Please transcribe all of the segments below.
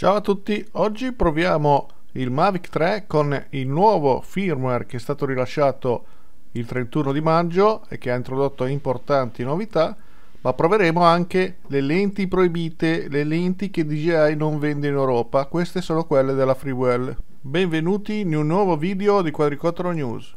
Ciao a tutti, oggi proviamo il Mavic 3 con il nuovo firmware che è stato rilasciato il 31 di maggio e che ha introdotto importanti novità, ma proveremo anche le lenti proibite, le lenti che DJI non vende in Europa, queste sono quelle della Freewell. Benvenuti in un nuovo video di Quadricottero News.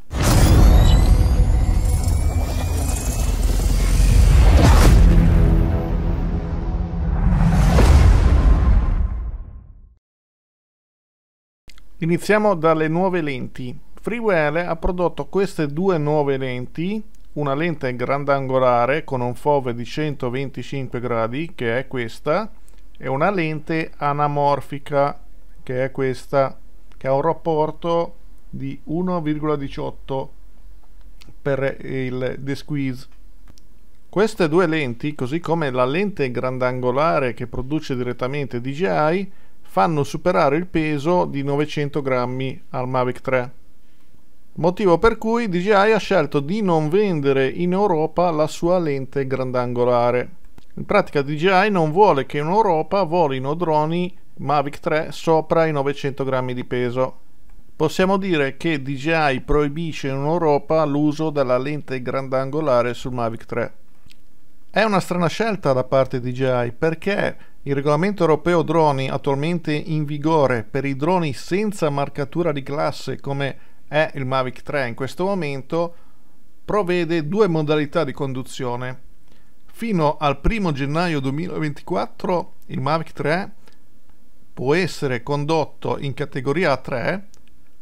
Iniziamo dalle nuove lenti. Freewell ha prodotto queste due nuove lenti, una lente grandangolare con un fove di 125 gradi, che è questa, e una lente anamorfica, che è questa, che ha un rapporto di 1,18 per il desqueeze. Queste due lenti, così come la lente grandangolare che produce direttamente DJI, fanno superare il peso di 900 grammi al Mavic 3. Motivo per cui DJI ha scelto di non vendere in Europa la sua lente grandangolare. In pratica DJI non vuole che in Europa volino droni Mavic 3 sopra i 900 grammi di peso. Possiamo dire che DJI proibisce in Europa l'uso della lente grandangolare sul Mavic 3. È una strana scelta da parte di DJI perché il regolamento europeo droni attualmente in vigore per i droni senza marcatura di classe come è il Mavic 3 in questo momento provvede due modalità di conduzione. Fino al 1 gennaio 2024 il Mavic 3 può essere condotto in categoria A3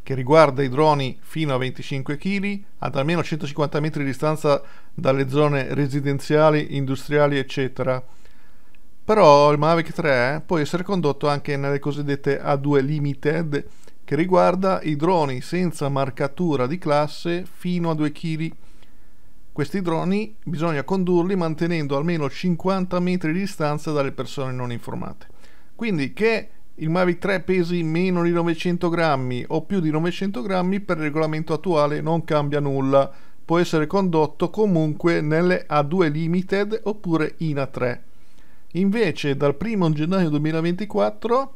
che riguarda i droni fino a 25 kg ad almeno 150 metri di distanza dalle zone residenziali, industriali eccetera però il Mavic 3 eh, può essere condotto anche nelle cosiddette A2 Limited che riguarda i droni senza marcatura di classe fino a 2 kg. Questi droni bisogna condurli mantenendo almeno 50 metri di distanza dalle persone non informate. Quindi che il Mavic 3 pesi meno di 900 grammi o più di 900 grammi per il regolamento attuale non cambia nulla, può essere condotto comunque nelle A2 Limited oppure in A3. Invece dal 1 gennaio 2024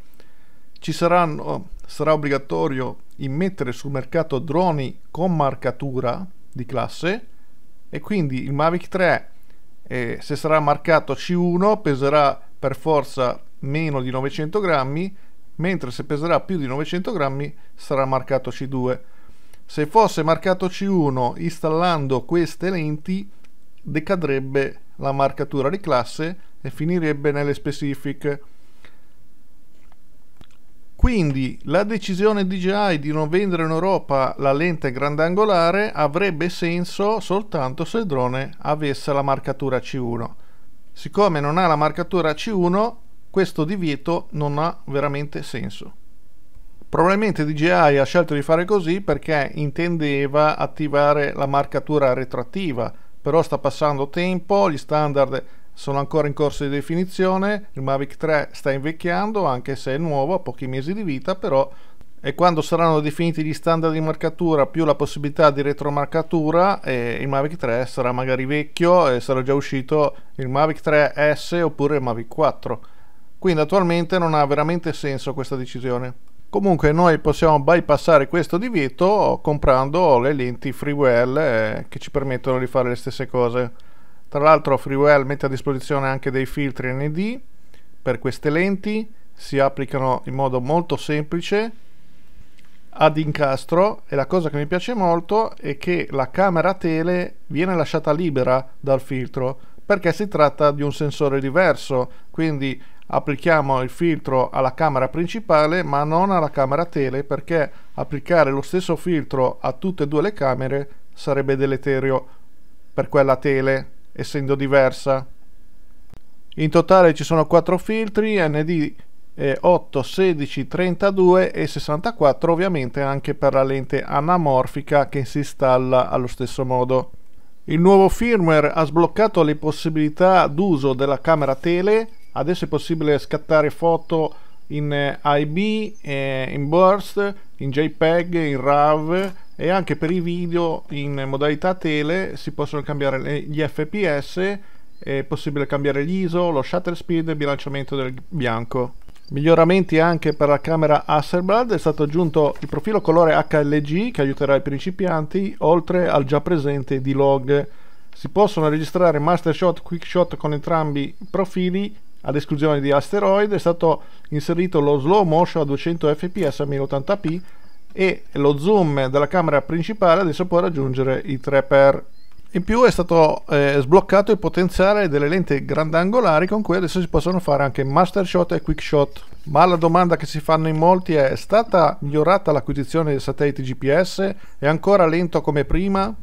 saranno, oh, sarà obbligatorio immettere sul mercato droni con marcatura di classe e quindi il Mavic 3 eh, se sarà marcato C1 peserà per forza meno di 900 grammi mentre se peserà più di 900 grammi sarà marcato C2 se fosse marcato C1 installando queste lenti decadrebbe la marcatura di classe e finirebbe nelle specifiche. Quindi la decisione DJI di non vendere in Europa la lente grandangolare avrebbe senso soltanto se il drone avesse la marcatura C1. Siccome non ha la marcatura C1, questo divieto non ha veramente senso. Probabilmente DJI ha scelto di fare così perché intendeva attivare la marcatura retroattiva, però sta passando tempo, gli standard sono ancora in corso di definizione, il Mavic 3 sta invecchiando anche se è nuovo, ha pochi mesi di vita però e quando saranno definiti gli standard di marcatura più la possibilità di retromarcatura eh, il Mavic 3 sarà magari vecchio e sarà già uscito il Mavic 3S oppure il Mavic 4 quindi attualmente non ha veramente senso questa decisione comunque noi possiamo bypassare questo divieto comprando le lenti freewell eh, che ci permettono di fare le stesse cose tra l'altro Freewell mette a disposizione anche dei filtri ND per queste lenti, si applicano in modo molto semplice ad incastro e la cosa che mi piace molto è che la camera tele viene lasciata libera dal filtro perché si tratta di un sensore diverso, quindi applichiamo il filtro alla camera principale ma non alla camera tele perché applicare lo stesso filtro a tutte e due le camere sarebbe deleterio per quella tele essendo diversa. In totale ci sono 4 filtri ND 8, 16, 32 e 64 ovviamente anche per la lente anamorfica che si installa allo stesso modo. Il nuovo firmware ha sbloccato le possibilità d'uso della camera tele, adesso è possibile scattare foto in eh, IB, eh, in Burst, in JPEG, in RAV, e anche per i video in modalità tele si possono cambiare gli fps è possibile cambiare l'ISO, lo shutter speed e il bilanciamento del bianco miglioramenti anche per la camera Hasselblad è stato aggiunto il profilo colore HLG che aiuterà i principianti oltre al già presente D-Log si possono registrare master shot, quick shot con entrambi i profili ad esclusione di Asteroid è stato inserito lo slow motion a 200 fps a 1080p e lo zoom della camera principale adesso può raggiungere i 3x. In più è stato eh, sbloccato il potenziale delle lenti grandangolari con cui adesso si possono fare anche master shot e quick shot. Ma la domanda che si fanno in molti è: è stata migliorata l'acquisizione dei satelliti GPS? È ancora lento come prima?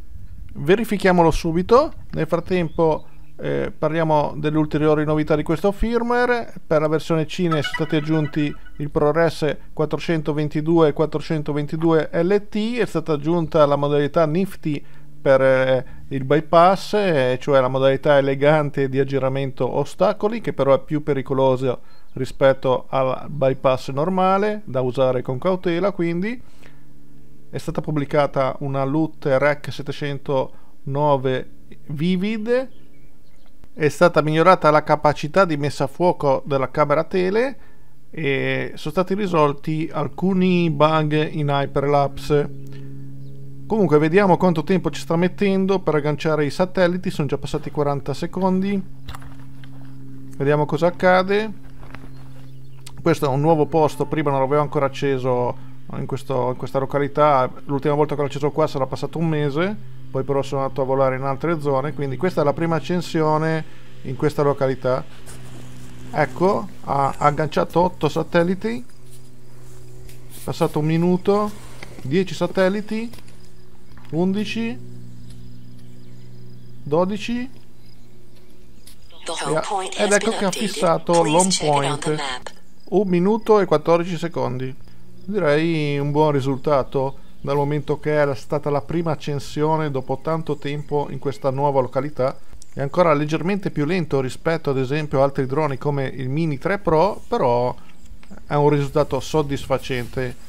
Verifichiamolo subito. Nel frattempo eh, parliamo delle ulteriori novità di questo firmware. Per la versione Cine sono stati aggiunti il ProRes 422 e 422 LT, è stata aggiunta la modalità Nifty per eh, il bypass, eh, cioè la modalità elegante di aggiramento ostacoli, che però è più pericolosa rispetto al bypass normale, da usare con cautela quindi. È stata pubblicata una LUT REC 709 Vivid è stata migliorata la capacità di messa a fuoco della camera tele e sono stati risolti alcuni bug in hyperlapse. Comunque vediamo quanto tempo ci sta mettendo per agganciare i satelliti, sono già passati 40 secondi. Vediamo cosa accade. Questo è un nuovo posto, prima non l'avevo ancora acceso in, questo, in questa località, l'ultima volta che l'ho acceso qua sarà passato un mese poi però sono andato a volare in altre zone quindi questa è la prima accensione in questa località ecco ha agganciato 8 satelliti è passato un minuto 10 satelliti 11 12 e, ed ecco che ha fissato l'home point un minuto e 14 secondi direi un buon risultato dal momento che era stata la prima accensione dopo tanto tempo in questa nuova località è ancora leggermente più lento rispetto ad esempio a altri droni come il Mini 3 Pro però è un risultato soddisfacente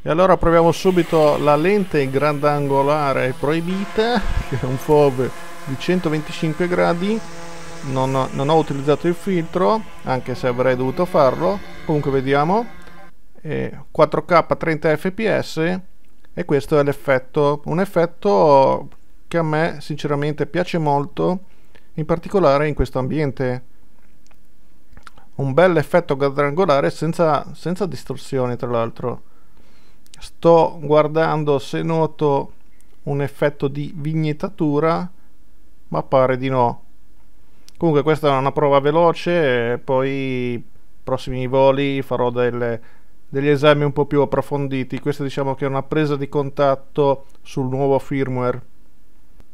e allora proviamo subito la lente grandangolare proibita che è un FOV di 125 gradi non ho, non ho, utilizzato il filtro anche se avrei dovuto farlo comunque vediamo 4k 30 fps e questo è l'effetto, un effetto che a me sinceramente piace molto, in particolare in questo ambiente. Un bel effetto quadrangolare senza, senza distorsioni tra l'altro. Sto guardando se noto un effetto di vignettatura, ma pare di no. Comunque questa è una prova veloce, e poi prossimi voli farò delle degli esami un po' più approfonditi. Questa diciamo che è una presa di contatto sul nuovo firmware.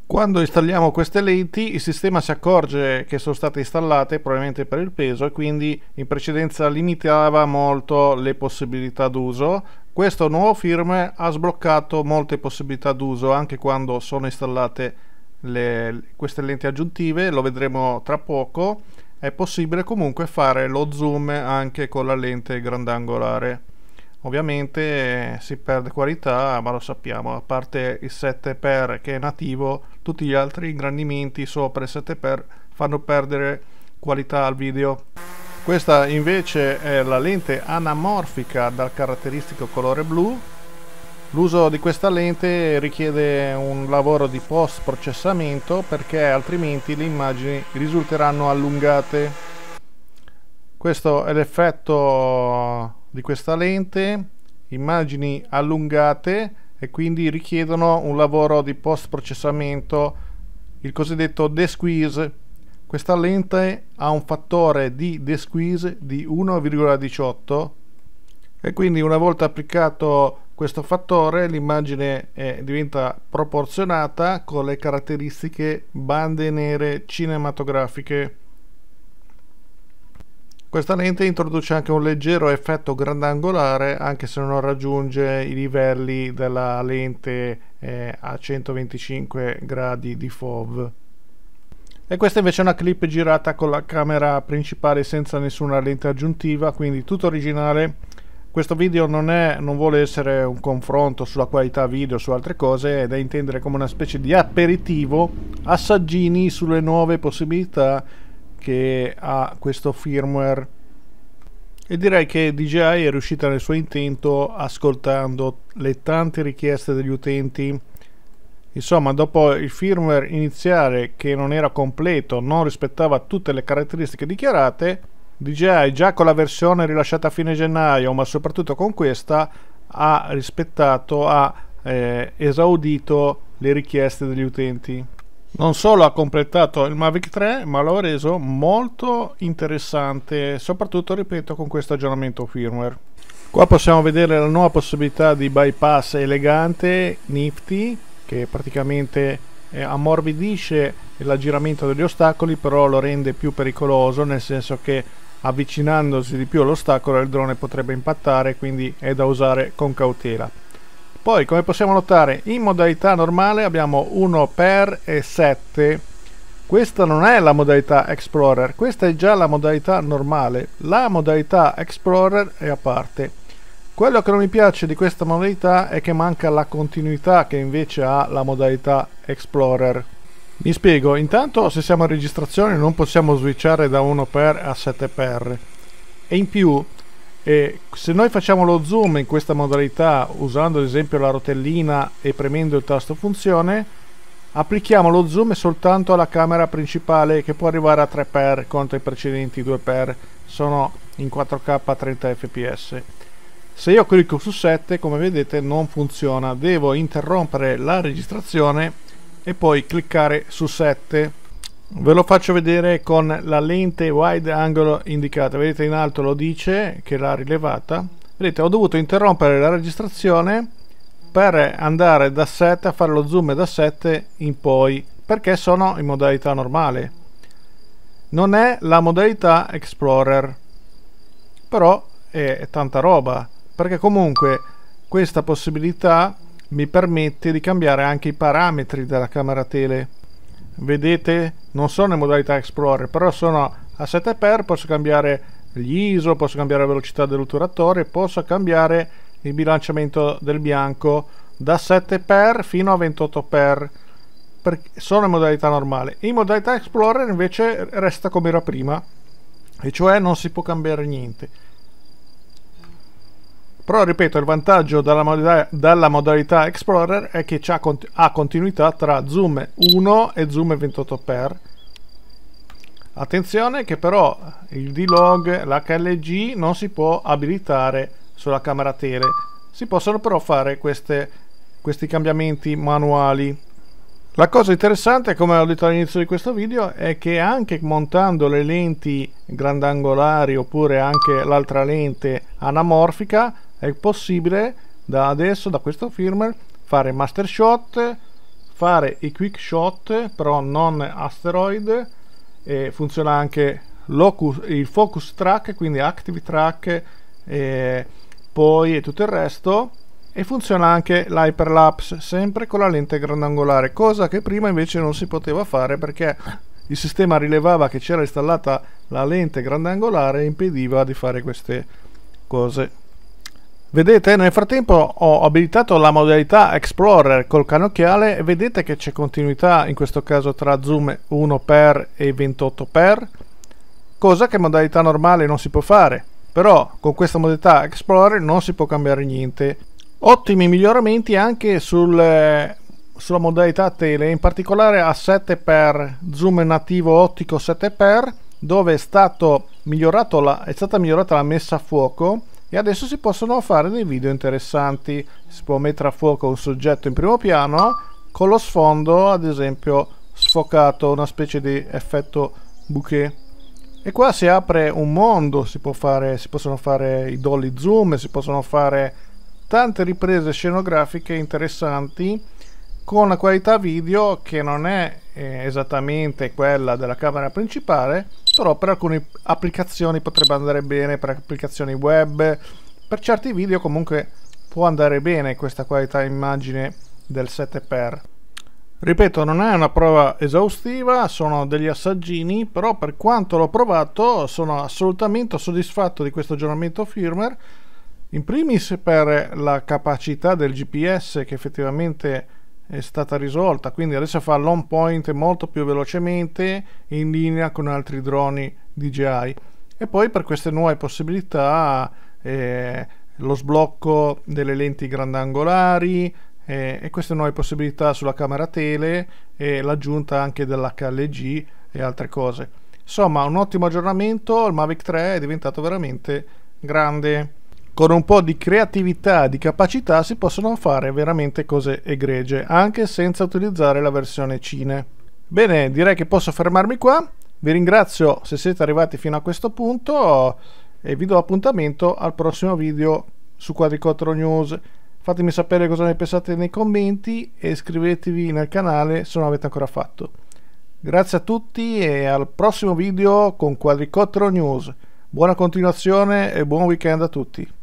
Quando installiamo queste lenti il sistema si accorge che sono state installate probabilmente per il peso e quindi in precedenza limitava molto le possibilità d'uso. Questo nuovo firmware ha sbloccato molte possibilità d'uso anche quando sono installate le, queste lenti aggiuntive, lo vedremo tra poco è possibile comunque fare lo zoom anche con la lente grandangolare ovviamente eh, si perde qualità ma lo sappiamo a parte il 7x che è nativo tutti gli altri ingrandimenti sopra il 7x fanno perdere qualità al video questa invece è la lente anamorfica dal caratteristico colore blu L'uso di questa lente richiede un lavoro di post processamento perché altrimenti le immagini risulteranno allungate. Questo è l'effetto di questa lente, immagini allungate e quindi richiedono un lavoro di post processamento, il cosiddetto desqueeze. Questa lente ha un fattore di desqueeze di 1,18 e quindi una volta applicato questo fattore l'immagine eh, diventa proporzionata con le caratteristiche bande nere cinematografiche. Questa lente introduce anche un leggero effetto grandangolare anche se non raggiunge i livelli della lente eh, a 125 gradi di FOV. E questa invece è una clip girata con la camera principale senza nessuna lente aggiuntiva, quindi tutto originale questo video non, è, non vuole essere un confronto sulla qualità video su altre cose è da intendere come una specie di aperitivo assaggini sulle nuove possibilità che ha questo firmware e direi che DJI è riuscita nel suo intento ascoltando le tante richieste degli utenti Insomma, dopo il firmware iniziale che non era completo, non rispettava tutte le caratteristiche dichiarate, DJI già con la versione rilasciata a fine gennaio, ma soprattutto con questa, ha rispettato, ha eh, esaudito le richieste degli utenti. Non solo ha completato il Mavic 3, ma l'ha reso molto interessante, soprattutto, ripeto, con questo aggiornamento firmware. Qua possiamo vedere la nuova possibilità di bypass elegante, nifty, che praticamente eh, ammorbidisce l'aggiramento degli ostacoli, però lo rende più pericoloso, nel senso che avvicinandosi di più all'ostacolo il drone potrebbe impattare quindi è da usare con cautela poi come possiamo notare in modalità normale abbiamo 1 per e 7 questa non è la modalità explorer questa è già la modalità normale la modalità explorer è a parte quello che non mi piace di questa modalità è che manca la continuità che invece ha la modalità Explorer. Mi spiego, intanto se siamo a registrazione non possiamo switchare da 1x a 7x e in più eh, se noi facciamo lo zoom in questa modalità usando ad esempio la rotellina e premendo il tasto funzione applichiamo lo zoom soltanto alla camera principale che può arrivare a 3x contro i precedenti 2x sono in 4k a 30 fps se io clicco su 7 come vedete non funziona devo interrompere la registrazione e poi cliccare su 7 ve lo faccio vedere con la lente wide angle indicata vedete in alto lo dice che l'ha rilevata vedete ho dovuto interrompere la registrazione per andare da 7 a fare lo zoom da 7 in poi perché sono in modalità normale non è la modalità explorer però è, tanta roba perché comunque questa possibilità mi permette di cambiare anche i parametri della camera tele vedete non sono in modalità explorer però sono a 7x posso cambiare gli ISO posso cambiare la velocità dell'otturatore posso cambiare il bilanciamento del bianco da 7x fino a 28x sono in modalità normale in modalità explorer invece resta come era prima e cioè non si può cambiare niente però ripeto, il vantaggio della modalità, dalla modalità Explorer è che ha, cont ha continuità tra zoom 1 e zoom 28x. Attenzione che però il D-Log, l'HLG non si può abilitare sulla camera tele. Si possono però fare queste, questi cambiamenti manuali. La cosa interessante, come ho detto all'inizio di questo video, è che anche montando le lenti grandangolari oppure anche l'altra lente anamorfica, è possibile da adesso da questo firmware fare master shot fare i quick shot però non asteroid e funziona anche locus, il focus track quindi active track e poi e tutto il resto e funziona anche l'hyperlapse sempre con la lente grandangolare cosa che prima invece non si poteva fare perché il sistema rilevava che c'era installata la lente grandangolare e impediva di fare queste cose Vedete, nel frattempo ho abilitato la modalità Explorer col cannocchiale e vedete che c'è continuità in questo caso tra zoom 1x e 28x, cosa che in modalità normale non si può fare, però con questa modalità Explorer non si può cambiare niente. Ottimi miglioramenti anche sul, eh, sulla modalità tele, in particolare a 7x, zoom nativo ottico 7x, dove è, migliorato la, è stata migliorata la messa a fuoco, e adesso si possono fare dei video interessanti si può mettere a fuoco un soggetto in primo piano con lo sfondo ad esempio sfocato una specie di effetto bouquet e qua si apre un mondo si, fare, si possono fare i dolly zoom si possono fare tante riprese scenografiche interessanti con una qualità video che non è eh, esattamente quella della camera principale però per alcune applicazioni potrebbe andare bene, per applicazioni web, per certi video comunque può andare bene questa qualità immagine del 7x. Ripeto, non è una prova esaustiva, sono degli assaggini, però per quanto l'ho provato sono assolutamente soddisfatto di questo aggiornamento firmware, in primis per la capacità del GPS che effettivamente è stata risolta quindi adesso fa l'on point molto più velocemente in linea con altri droni DJI e poi per queste nuove possibilità eh, lo sblocco delle lenti grandangolari eh, e queste nuove possibilità sulla camera tele e l'aggiunta anche dell'HLG e altre cose insomma un ottimo aggiornamento il Mavic 3 è diventato veramente grande con un po' di creatività, di capacità si possono fare veramente cose egregie, anche senza utilizzare la versione cine. Bene, direi che posso fermarmi qua. Vi ringrazio se siete arrivati fino a questo punto e vi do appuntamento al prossimo video su Quadricottero News. Fatemi sapere cosa ne pensate nei commenti e iscrivetevi nel canale se non l'avete ancora fatto. Grazie a tutti e al prossimo video con Quadricottero News. Buona continuazione e buon weekend a tutti.